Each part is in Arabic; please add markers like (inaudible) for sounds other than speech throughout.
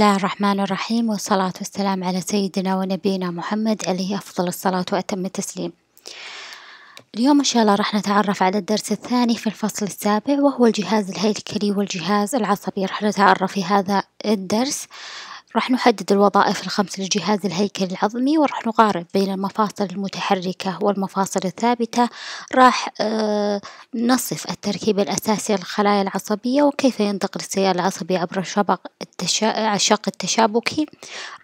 الله الرحمن الرحيم والصلاة والسلام على سيدنا ونبينا محمد عليه أفضل الصلاة وأتم التسليم اليوم إن شاء الله راح نتعرف على الدرس الثاني في الفصل السابع وهو الجهاز الهيكلي والجهاز العصبي راح نتعرف في هذا الدرس راح نحدد الوظائف الخمس لجهاز الهيكل العظمي وراح نقارن بين المفاصل المتحركة والمفاصل الثابتة راح آه، نصف التركيب الأساسي للخلايا العصبية وكيف ينتقل السيال العصبي عبر شبق التشا... الشق التشابكي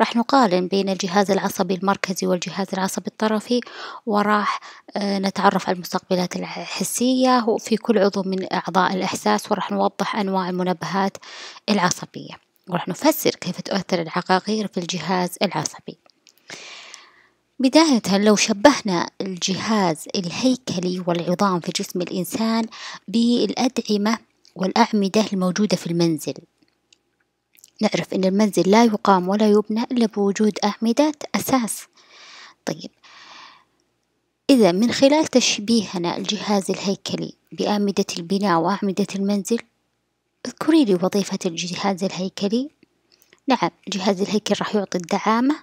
راح نقارن بين الجهاز العصبي المركزي والجهاز العصبي الطرفي وراح آه، نتعرف على المستقبلات الحسية في كل عضو من أعضاء الإحساس وراح نوضح أنواع المنبهات العصبية راح نفسر كيف تؤثر العقاقير في الجهاز العصبي بداية لو شبهنا الجهاز الهيكلي والعظام في جسم الإنسان بالأدعمة والأعمدة الموجودة في المنزل نعرف أن المنزل لا يقام ولا يبنى إلا بوجود أعمدة أساس طيب إذا من خلال تشبيهنا الجهاز الهيكلي بأعمدة البناء وأعمدة المنزل اذكري لي وظيفة الجهاز الهيكلي، نعم جهاز الهيكل راح يعطي الدعامة،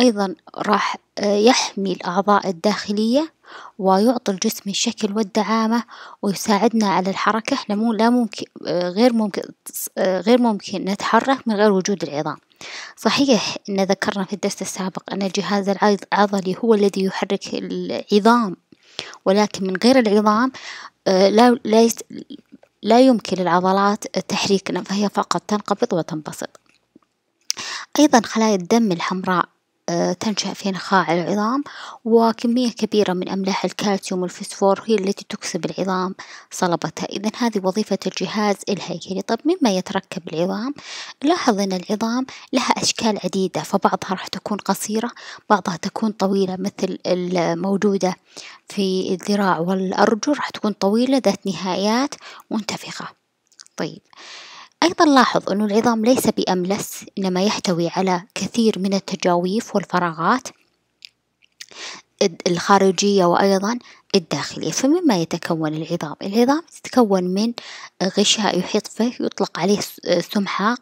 أيضًا راح آه، يحمي الأعضاء الداخلية ويعطي الجسم الشكل والدعامة ويساعدنا على الحركة إحنا مو لا ممكن آه، غير ممكن آه، غير ممكن نتحرك من غير وجود العظام، صحيح إن ذكرنا في الدرس السابق أن الجهاز العظ- العضلي هو الذي يحرك العظام ولكن من غير العظام لا ليس. لا يمكن للعضلات تحريكنا فهي فقط تنقبض وتنبسط أيضا خلايا الدم الحمراء آه، تنشأ في نخاع العظام وكمية كبيرة من أملاح الكالسيوم والفسفور هي التي تكسب العظام صلبتها إذا هذه وظيفة الجهاز الهيكلي يعني طب مما يتركب العظام لاحظ أن العظام لها أشكال عديدة فبعضها راح تكون قصيرة بعضها تكون طويلة مثل الموجودة في الذراع والأرجل راح تكون طويلة ذات نهايات منتفخة طيب أيضا لاحظ أن العظام ليس بأملس إنما يحتوي على كثير من التجاويف والفراغات الخارجية وأيضا الداخلية فمما يتكون العظام؟ العظام تتكون من غشاء يحيط فيه يطلق عليه سمحاق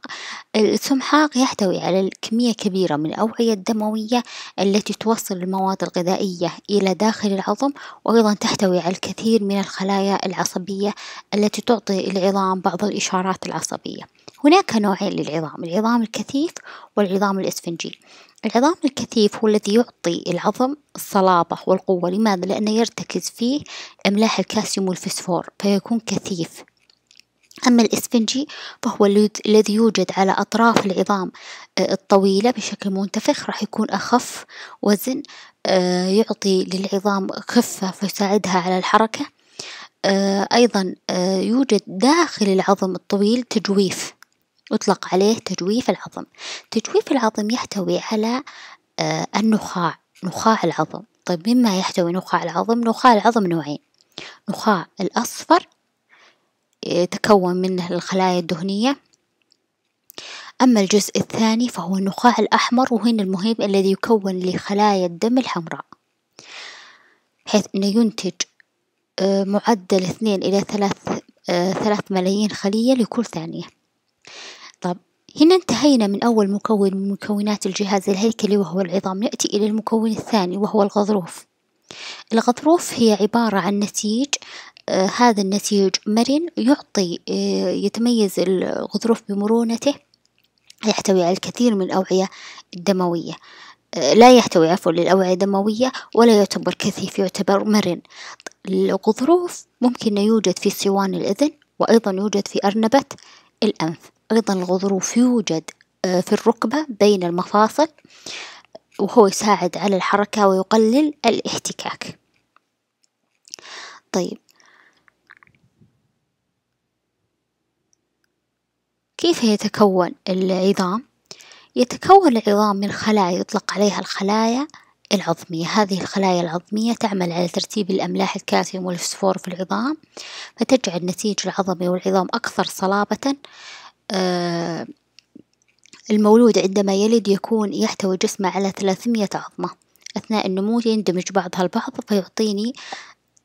السمحاق يحتوي على كمية كبيرة من الأوعية الدموية التي توصل المواد الغذائية إلى داخل العظم وأيضا تحتوي على الكثير من الخلايا العصبية التي تعطي العظام بعض الإشارات العصبية هناك نوعين للعظام العظام الكثيف والعظام الإسفنجي العظام الكثيف هو الذي يعطي العظم الصلابة والقوة لماذا؟ لأنه يرتكز فيه أملاح الكالسيوم والفسفور فيكون كثيف أما الإسفنجي فهو الذي يوجد على أطراف العظام آه، الطويلة بشكل منتفخ راح يكون أخف وزن آه، يعطي للعظام خفة فيساعدها على الحركة آه، أيضا يوجد داخل العظم الطويل تجويف يطلق عليه تجويف العظم تجويف العظم يحتوي على آه، النخاع نخاع العظم طيب مما يحتوي نخاع العظم نخاع العظم نوعين نخاع الأصفر يتكون آه، منه الخلايا الدهنية أما الجزء الثاني فهو النخاع الأحمر وهنا المهم الذي يكون لخلايا الدم الحمراء حيث أنه ينتج آه، معدل اثنين إلى ثلاث ثلاث ملايين خلية لكل ثانية طب هنا انتهينا من أول مكون من مكونات الجهاز الهيكلي وهو العظام نأتي إلى المكون الثاني وهو الغضروف الغضروف هي عبارة عن نسيج آه هذا النسيج مرن يعطي آه يتميز الغضروف بمرونته يحتوي على الكثير من الأوعية الدموية آه لا يحتوي عفوا للأوعية الدموية ولا يعتبر كثيف يعتبر مرن الغضروف ممكن يوجد في صوان الأذن وأيضا يوجد في أرنبة الأنف أيضا الغضروف يوجد آه، في الركبة بين المفاصل وهو يساعد على الحركة ويقلل الاحتكاك طيب كيف يتكون العظام؟ يتكون العظام من خلايا يطلق عليها الخلايا العظمية هذه الخلايا العظمية تعمل على ترتيب الأملاح الكالسيوم والفسفور في العظام فتجعل النسيج العظمي والعظام أكثر صلابة آه، المولود عندما يلد يكون يحتوي جسمه على ثلاثمية عظمة أثناء النمو يندمج بعضها البعض فيعطيني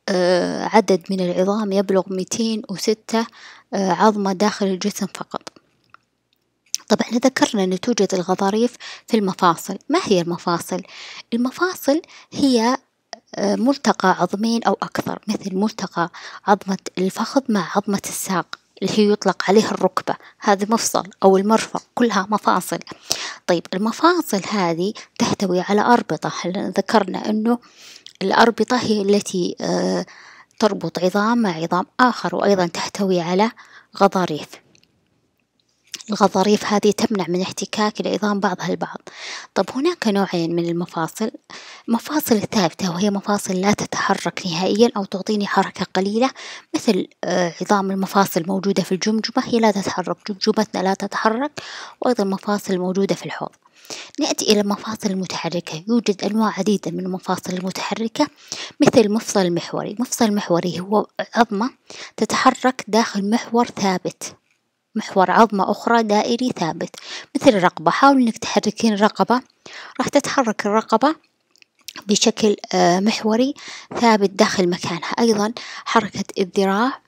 آه، عدد من العظام يبلغ ميتين آه، عظمة داخل الجسم فقط طبعا ذكرنا أن توجد الغضاريف في المفاصل ما هي المفاصل؟ المفاصل هي ملتقى عظمين أو أكثر مثل ملتقى عظمة الفخذ مع عظمة الساق اللي هي يطلق عليها الركبة هذا مفصل أو المرفق كلها مفاصل طيب المفاصل هذه تحتوي على أربطة ذكرنا أنه الأربطة هي التي آه، تربط عظام مع عظام آخر وأيضا تحتوي على غضاريف الغضاريف هذه تمنع من احتكاك العظام بعضها البعض طب هناك نوعين من المفاصل مفاصل الثابتة وهي مفاصل لا تتحرك نهائيا أو تعطيني حركة قليلة مثل آه، عظام المفاصل الموجودة في الجمجمة هي لا تتحرك جمجمتنا لا تتحرك وأيضا المفاصل الموجودة في الحوض نأتي إلى المفاصل المتحركة يوجد أنواع عديدة من المفاصل المتحركة مثل المفصل المحوري المفصل المحوري هو عظمة تتحرك داخل محور ثابت محور عظمة أخرى دائري ثابت مثل الرقبة حاول أنك تحركين الرقبة راح تتحرك الرقبة بشكل آه، محوري ثابت داخل مكانها أيضا حركة الذراع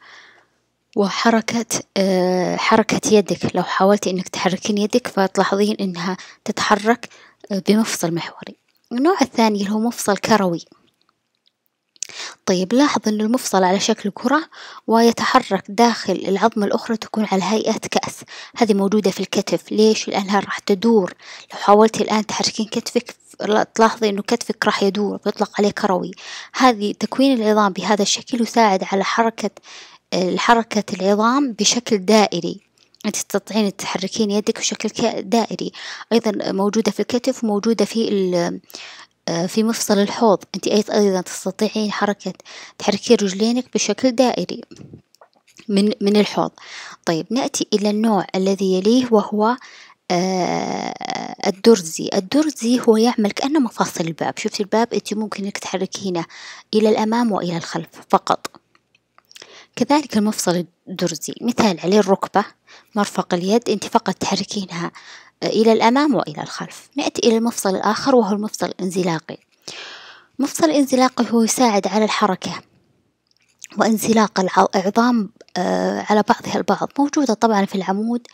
وحركة آه، حركة يدك لو حاولتي أنك تحركين يدك فتلاحظين أنها تتحرك آه، بمفصل محوري النوع الثاني اللي هو مفصل كروي طيب لاحظ أن المفصل على شكل كرة ويتحرك داخل العظمة الأخرى تكون على هيئة كأس هذه موجودة في الكتف ليش؟ لأنها راح تدور لو حاولتي الآن تحركين كتفك تلاحظي أنه كتفك راح يدور ويطلق عليه كروي هذه تكوين العظام بهذا الشكل يساعد على حركة آه، حركة العظام بشكل دائري أنت تستطيعين تحركين يدك بشكل دائري أيضا موجودة في الكتف وموجودة في آه، في مفصل الحوض أنت أيضا تستطيعين حركة تحركين رجلينك بشكل دائري من من الحوض طيب نأتي إلى النوع الذي يليه وهو آه، الدرزي الدرزي هو يعمل كأنه مفاصل الباب شفت الباب أنت ممكن أنك تحركينه إلى الأمام وإلى الخلف فقط كذلك المفصل الدرزي مثال عليه الركبة مرفق اليد أنت فقط تحركينها إلى الأمام وإلى الخلف نأتي إلى المفصل الآخر وهو المفصل الانزلاقي المفصل الانزلاقي هو يساعد على الحركة وانزلاق العظام آه، على بعضها البعض موجودة طبعا في العمود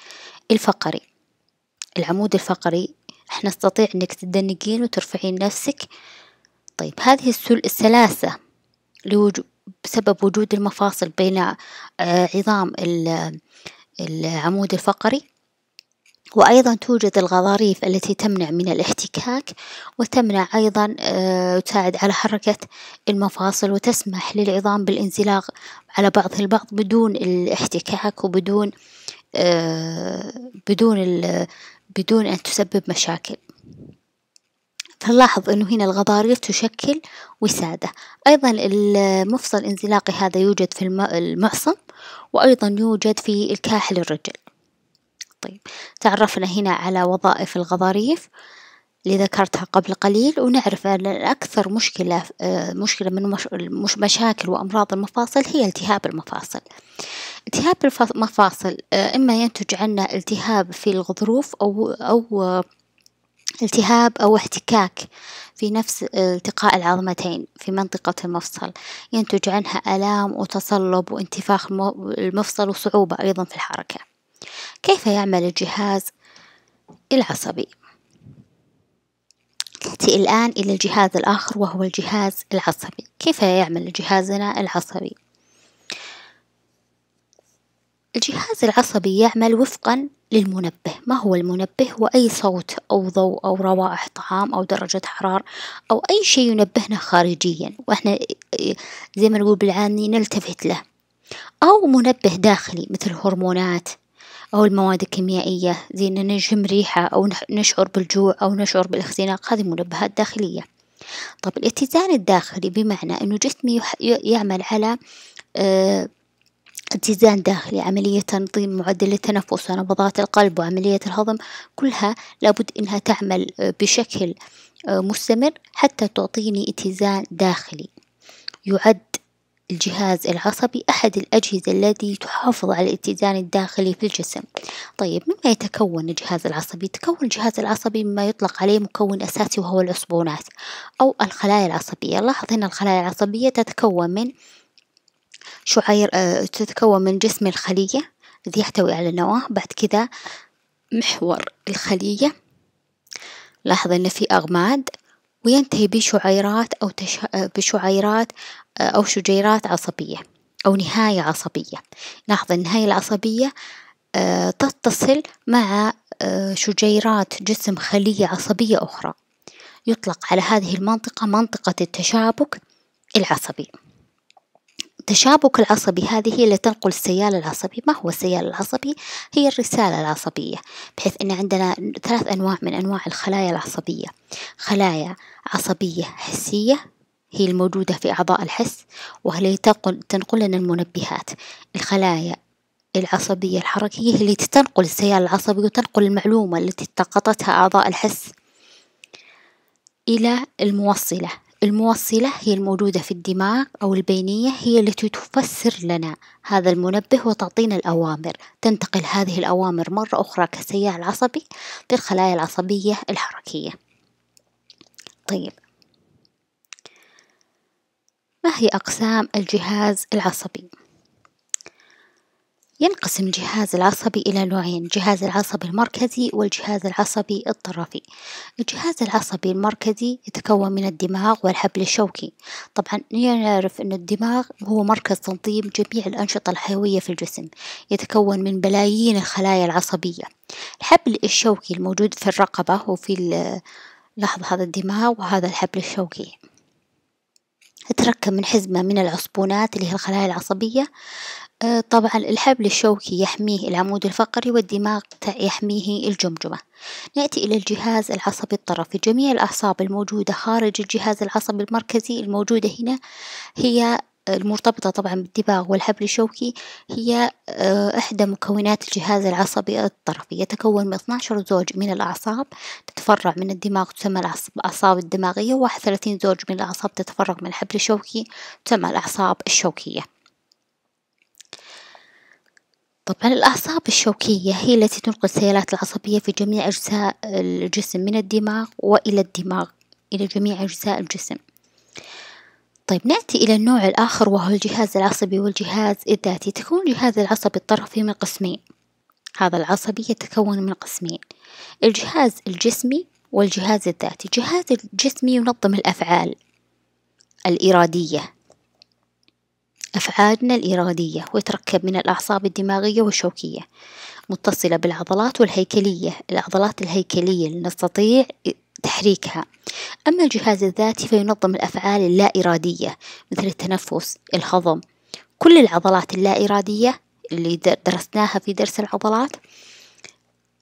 الفقري العمود الفقري احنا نستطيع انك تدنقين وترفعين نفسك طيب هذه السل السلاسة بسبب وجود المفاصل بين آه، عظام العمود الفقري وأيضا توجد الغضاريف التي تمنع من الاحتكاك وتمنع أيضا آه، تساعد على حركة المفاصل وتسمح للعظام بالانزلاق على بعض البعض بدون الاحتكاك وبدون آه، بدون بدون أن تسبب مشاكل فنلاحظ أنه هنا الغضاريف تشكل وسادة أيضا المفصل الانزلاقي هذا يوجد في المعصم وأيضا يوجد في الكاحل الرجل طيب تعرفنا هنا على وظائف الغضاريف اللي ذكرتها قبل قليل ونعرف أن أكثر مشكلة آه، مشكلة من مش مشاكل وأمراض المفاصل هي التهاب المفاصل التهاب المفاصل آه، إما ينتج عنه التهاب في الغضروف أو أو آه، التهاب أو احتكاك في نفس التقاء العظمتين في منطقة المفصل ينتج عنها آلام وتصلب وانتفاخ المفصل وصعوبة أيضا في الحركة كيف يعمل الجهاز العصبي نأتي الآن إلى الجهاز الآخر وهو الجهاز العصبي كيف يعمل جهازنا العصبي الجهاز العصبي يعمل وفقا للمنبه ما هو المنبه هو أي صوت أو ضوء أو روائح طعام أو درجة حرارة أو أي شيء ينبهنا خارجيا وإحنا زي ما نقول بالعامي نلتفت له أو منبه داخلي مثل هرمونات أو المواد الكيميائية زي إننا نشم ريحة أو نشعر بالجوع أو نشعر بالاختناق هذه منبهات داخلية، طب الاتزان الداخلي بمعنى إنه جسمي يعمل على آه، اتزان داخلي عملية تنظيم معدل التنفس ونبضات القلب وعملية الهضم كلها لابد إنها تعمل آه، بشكل آه، مستمر حتى تعطيني اتزان داخلي يعد الجهاز العصبي أحد الأجهزة التي تحافظ على الاتزان الداخلي في الجسم طيب مما يتكون الجهاز العصبي؟ يتكون الجهاز العصبي مما يطلق عليه مكون أساسي وهو العصبونات أو الخلايا العصبية لاحظ هنا الخلايا العصبية تتكون من شعير آه، تتكون من جسم الخلية الذي يحتوي على النواة بعد كذا محور الخلية لاحظ أن في أغماد وينتهي بشعيرات أو تش... بشعيرات أو شجيرات عصبية أو نهاية عصبية لاحظ النهاية العصبية (hesitation) تتصل مع (hesitation) شجيرات جسم خلية عصبية أخرى يطلق على هذه المنطقة منطقة التشابك العصبي التشابك العصبي هذه هي اللي تنقل السيال العصبي ما هو السيال العصبي هي الرسالة العصبية بحيث أن عندنا ثلاث أنواع من أنواع الخلايا العصبية خلايا عصبية حسية هي الموجودة في أعضاء الحس وهي تنقل, تنقل لنا المنبهات الخلايا العصبية الحركية هي اللي تنقل السيال العصبي وتنقل المعلومة التي التقطتها أعضاء الحس إلى الموصلة الموصلة هي الموجودة في الدماغ أو البينية هي التي تفسر لنا هذا المنبه وتعطينا الأوامر تنتقل هذه الأوامر مرة أخرى كالتيار العصبي للخلايا العصبية الحركية طيب ما هي أقسام الجهاز العصبي؟ ينقسم الجهاز العصبي إلى نوعين الجهاز العصبي المركزي والجهاز العصبي الطرفي الجهاز العصبي المركزي يتكون من الدماغ والحبل الشوكي طبعا نعرف أن الدماغ هو مركز تنظيم جميع الأنشطة الحيوية في الجسم يتكون من بلايين الخلايا العصبية الحبل الشوكي الموجود في الرقبة وفي لاحظ هذا الدماغ وهذا الحبل الشوكي يتركب من حزمة من العصبونات اللي هي الخلايا العصبية آه، طبعا الحبل الشوكي يحميه العمود الفقري والدماغ يحميه الجمجمة نأتي إلى الجهاز العصبي الطرفي جميع الأعصاب الموجودة خارج الجهاز العصبي المركزي الموجودة هنا هي آه، المرتبطة طبعا بالدماغ والحبل الشوكي هي آه، إحدى مكونات الجهاز العصبي الطرفي يتكون من 12 زوج من الأعصاب تتفرع من الدماغ تسمى الأعصاب الدماغية الدماغية وثلاثين زوج من الأعصاب تتفرع من الحبل الشوكي تسمى الأعصاب الشوكية طبعا الأعصاب الشوكية هي التي تنقل السيالات العصبية في جميع أجزاء الجسم من الدماغ وإلى الدماغ إلى جميع أجزاء الجسم طيب نأتي إلى النوع الآخر وهو الجهاز العصبي والجهاز الذاتي تكون الجهاز العصبي الطرفي من قسمين هذا العصبي يتكون من قسمين الجهاز الجسمي والجهاز الذاتي الجهاز الجسمي ينظم الأفعال الإرادية أفعالنا الإرادية ويتركب من الأعصاب الدماغية والشوكية متصلة بالعضلات والهيكلية العضلات الهيكلية اللي نستطيع تحريكها أما الجهاز الذاتي فينظم الأفعال اللا إرادية مثل التنفس الهضم كل العضلات اللا إرادية اللي درسناها في درس العضلات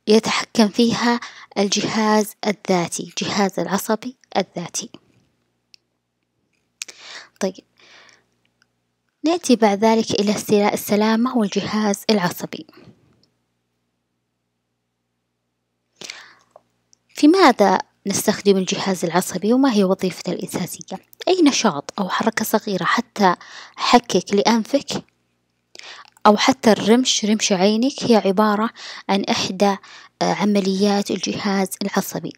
يتحكم فيها الجهاز الذاتي الجهاز العصبي الذاتي طيب نأتي بعد ذلك إلى استيلاء السلامة والجهاز العصبي في ماذا نستخدم الجهاز العصبي وما هي وظيفته الأساسية؟ أي نشاط أو حركة صغيرة حتى حكك لأنفك أو حتى الرمش رمش عينك هي عبارة عن إحدى آه، عمليات الجهاز العصبي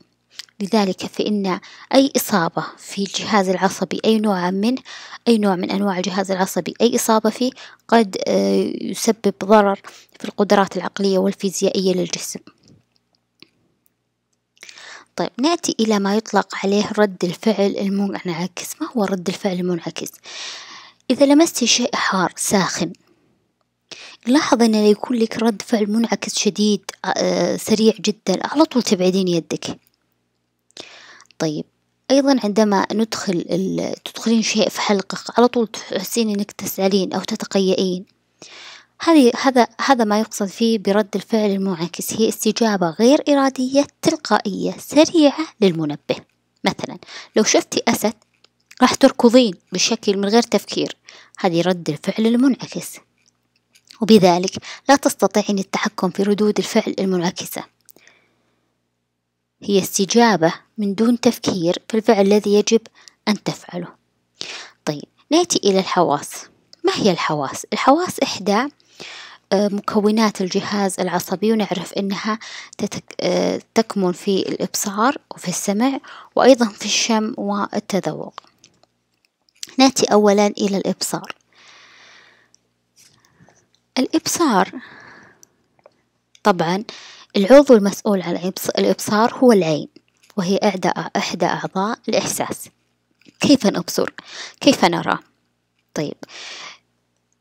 لذلك فإن أي إصابة في الجهاز العصبي أي نوع منه أي نوع من أنواع الجهاز العصبي أي إصابة فيه قد آه، يسبب ضرر في القدرات العقلية والفيزيائية للجسم طيب نأتي إلى ما يطلق عليه رد الفعل المنعكس ما هو رد الفعل المنعكس؟ إذا لمست شيء حار ساخن لاحظ أن يكون لك رد فعل منعكس شديد آه، سريع جدا على طول تبعدين يدك طيب أيضا عندما ندخل ال تدخلين شيء في حلقك على طول تحسين إنك تسألين أو تتقيئين هذه هذا هذا ما يقصد فيه برد الفعل المنعكس هي استجابة غير إرادية تلقائية سريعة للمنبه مثلا لو شفتي أسد راح تركضين بشكل من غير تفكير هذه رد الفعل المنعكس وبذلك لا تستطيعين التحكم في ردود الفعل المنعكسه هي استجابة من دون تفكير في الفعل الذي يجب أن تفعله طيب نأتي إلى الحواس ما هي الحواس؟ الحواس إحدى آه، مكونات الجهاز العصبي ونعرف أنها آه، تكمن في الإبصار وفي السمع وأيضا في الشم والتذوق نأتي أولا إلى الإبصار الإبصار طبعا العضو المسؤول عن الإبصار هو العين وهي إحدى أعضاء الإحساس كيف نبصر؟ كيف نرى؟ طيب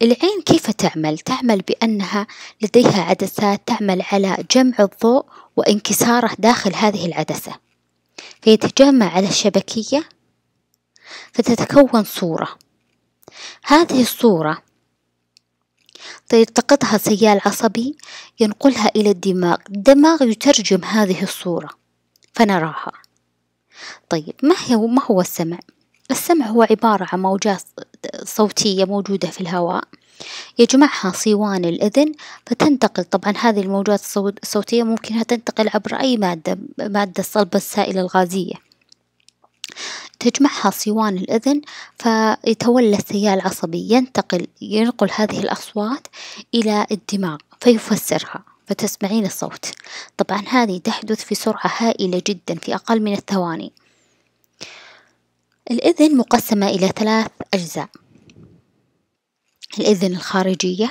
العين كيف تعمل؟ تعمل بأنها لديها عدسات تعمل على جمع الضوء وانكساره داخل هذه العدسة فيتجمع على الشبكية فتتكون صورة هذه الصورة فيلتقطها سيال عصبي ينقلها إلى الدماغ الدماغ يترجم هذه الصورة فنراها طيب ما هو ما هو السمع السمع هو عبارة عن موجات صوتية موجودة في الهواء يجمعها صوان الأذن فتنتقل طبعا هذه الموجات الصوتية ممكنها تنتقل عبر أي مادة مادة الصلبة السائلة الغازية تجمعها صوان الأذن فيتولى السيال العصبي ينتقل ينقل هذه الأصوات إلى الدماغ فيفسرها فتسمعين الصوت طبعا هذه تحدث في سرعة هائلة جدا في أقل من الثواني الإذن مقسمة إلى ثلاث أجزاء الإذن الخارجية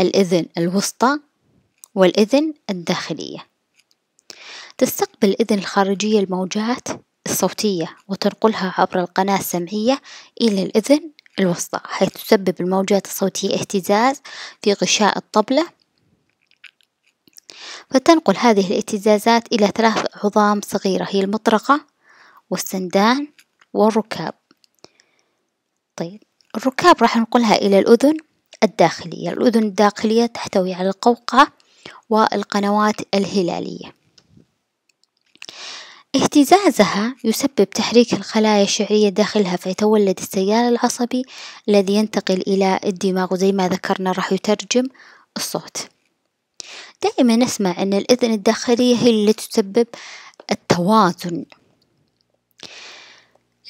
الإذن الوسطى والإذن الداخلية تستقبل الإذن الخارجية الموجات الصوتية وتنقلها عبر القناة السمعية إلى الأذن الوسطى حيث تسبب الموجات الصوتية اهتزاز في غشاء الطبلة فتنقل هذه الاهتزازات إلى ثلاث عظام صغيرة هي المطرقة والسندان والركاب طيب الركاب راح ننقلها إلى الأذن الداخلية الأذن الداخلية تحتوي على القوقعة والقنوات الهلالية اهتزازها يسبب تحريك الخلايا الشعرية داخلها فيتولد السيال العصبي الذي ينتقل إلى الدماغ وزي ما ذكرنا راح يترجم الصوت دائما نسمع أن الأذن الداخلية هي اللي تسبب التوازن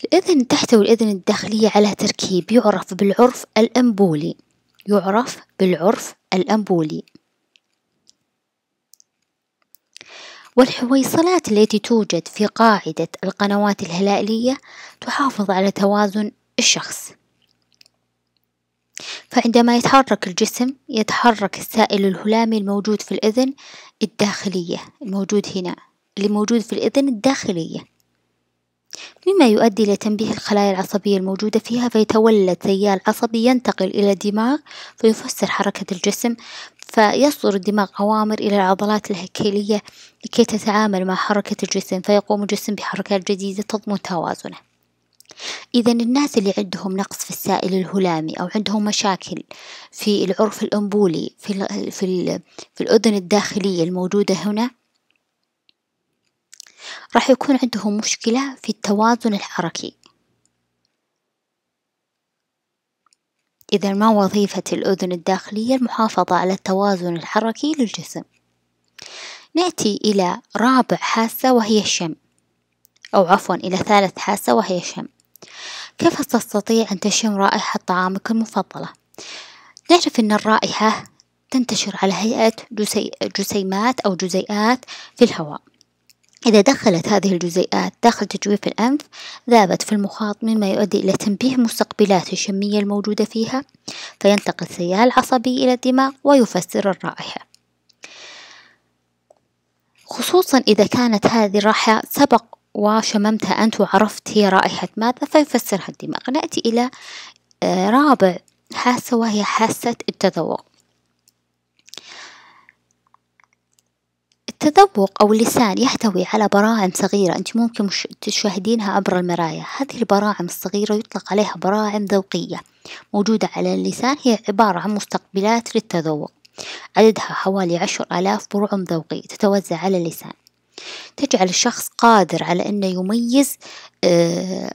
الأذن تحتوي الأذن الداخلية على تركيب يعرف بالعرف الأنبولي يعرف بالعرف الأنبولي والحويصلات التي توجد في قاعدة القنوات الهلالية تحافظ على توازن الشخص فعندما يتحرك الجسم يتحرك السائل الهلامي الموجود في الإذن الداخلية الموجود هنا اللي موجود في الإذن الداخلية مما يؤدي إلى تنبيه الخلايا العصبية الموجودة فيها فيتولد سيال عصبي ينتقل إلى الدماغ فيفسر حركة الجسم فيصدر الدماغ أوامر إلى العضلات الهيكلية لكي تتعامل مع حركة الجسم فيقوم الجسم بحركات جديدة تضمن توازنه إذا الناس اللي عندهم نقص في السائل الهلامي أو عندهم مشاكل في العرف الأنبولي في, الـ في, ال في الأذن الداخلية الموجودة هنا راح يكون عندهم مشكلة في التوازن الحركي إذا ما وظيفة الأذن الداخلية المحافظة على التوازن الحركي للجسم نأتي إلى رابع حاسة وهي الشم أو عفوا إلى ثالث حاسة وهي الشم كيف تستطيع أن تشم رائحة طعامك المفضلة؟ نعرف أن الرائحة تنتشر على هيئة جسي... جسيمات أو جزيئات في الهواء إذا دخلت هذه الجزيئات داخل تجويف الأنف ذابت في المخاط مما يؤدي إلى تنبيه مستقبلات الشمية الموجودة فيها فينتقل السيال العصبي إلى الدماغ ويفسر الرائحة خصوصا إذا كانت هذه الرائحة سبق وشممتها أنت وعرفت هي رائحة ماذا فيفسرها الدماغ نأتي إلى آه، رابع حاسة وهي حاسة التذوق التذوق أو اللسان يحتوي على براعم صغيرة أنت ممكن مش تشاهدينها عبر المرايا هذه البراعم الصغيرة يطلق عليها براعم ذوقية موجودة على اللسان هي عبارة عن مستقبلات للتذوق عددها حوالي عشر آلاف برعم ذوقي تتوزع على اللسان تجعل الشخص قادر على أنه يميز آه،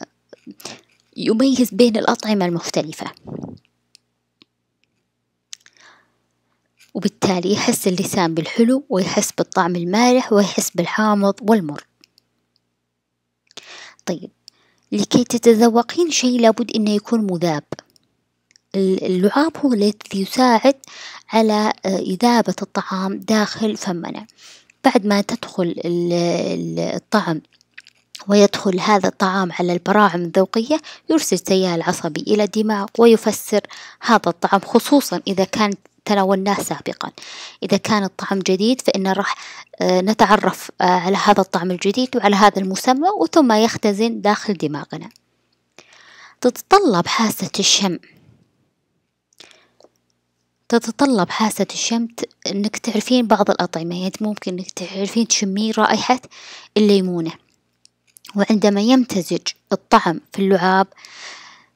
يميز بين الأطعمة المختلفة وبالتالي يحس اللسان بالحلو ويحس بالطعم المالح ويحس بالحامض والمر طيب لكي تتذوقين شيء لابد أنه يكون مذاب اللعاب هو الذي يساعد على آه، إذابة الطعام داخل فمنا بعد ما تدخل الطعم ويدخل هذا الطعام على البراعم الذوقية يرسل تيار عصبي إلى الدماغ ويفسر هذا الطعام خصوصا إذا كان تناولناه سابقا إذا كان الطعم جديد فإن راح آه، نتعرف آه، على هذا الطعم الجديد وعلى هذا المسمى وثم يختزن داخل دماغنا تتطلب حاسة الشم تتطلب حاسة الشم انك تعرفين بعض الأطعمة يعني ممكن انك تعرفين تشمين رائحة الليمونة وعندما يمتزج الطعم في اللعاب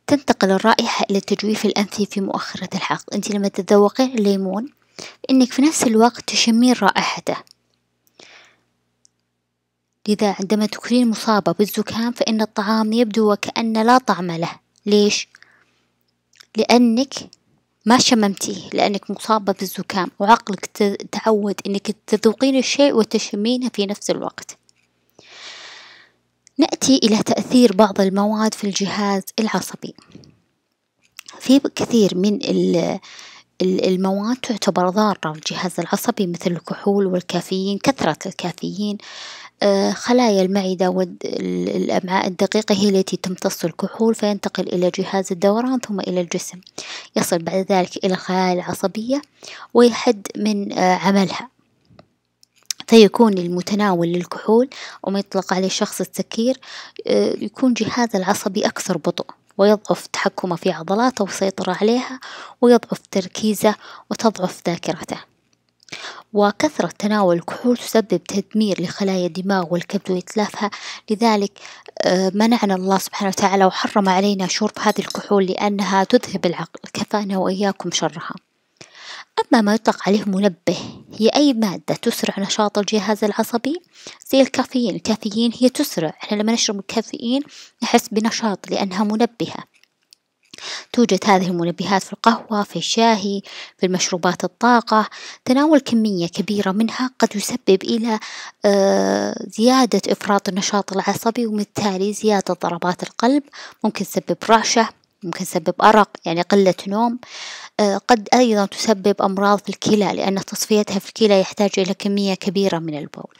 تنتقل الرائحة إلى تجويف الأنف في مؤخرة الحلق أنت لما تتذوقين الليمون إنك في نفس الوقت تشمين رائحته لذا عندما تكونين مصابة بالزكام فإن الطعام يبدو وكأن لا طعم له ليش؟ لأنك ما شممتيه لأنك مصابة بالزكام وعقلك تعود أنك تذوقين الشيء وتشمينه في نفس الوقت نأتي إلى تأثير بعض المواد في الجهاز العصبي في كثير من المواد تعتبر ضارة في الجهاز العصبي مثل الكحول والكافيين كثرة الكافيين آه، خلايا المعدة والأمعاء الدقيقة هي التي تمتص الكحول فينتقل إلى جهاز الدوران ثم إلى الجسم يصل بعد ذلك إلى الخلايا العصبية ويحد من آه، عملها حتى يكون المتناول للكحول وما يطلق عليه شخص السكير آه، يكون جهازه العصبي أكثر بطء ويضعف تحكمه في عضلاته وسيطرة عليها ويضعف تركيزه وتضعف ذاكرته وكثرة تناول الكحول تسبب تدمير لخلايا الدماغ والكبد وإتلافها لذلك آه، منعنا الله سبحانه وتعالى وحرم علينا شرب هذه الكحول لأنها تذهب العقل كفانا وإياكم شرها أما ما يطلق عليه منبه هي أي مادة تسرع نشاط الجهاز العصبي زي الكافيين الكافيين هي تسرع إحنا لما نشرب الكافيين نحس بنشاط لأنها منبهة توجد هذه المنبهات في القهوة في الشاهي في المشروبات الطاقة تناول كمية كبيرة منها قد يسبب إلى آه، زيادة إفراط النشاط العصبي وبالتالي زيادة ضربات القلب ممكن تسبب رعشة ممكن تسبب أرق يعني قلة نوم آه، قد أيضا تسبب أمراض في الكلى لأن تصفيتها في الكلى يحتاج إلى كمية كبيرة من البول.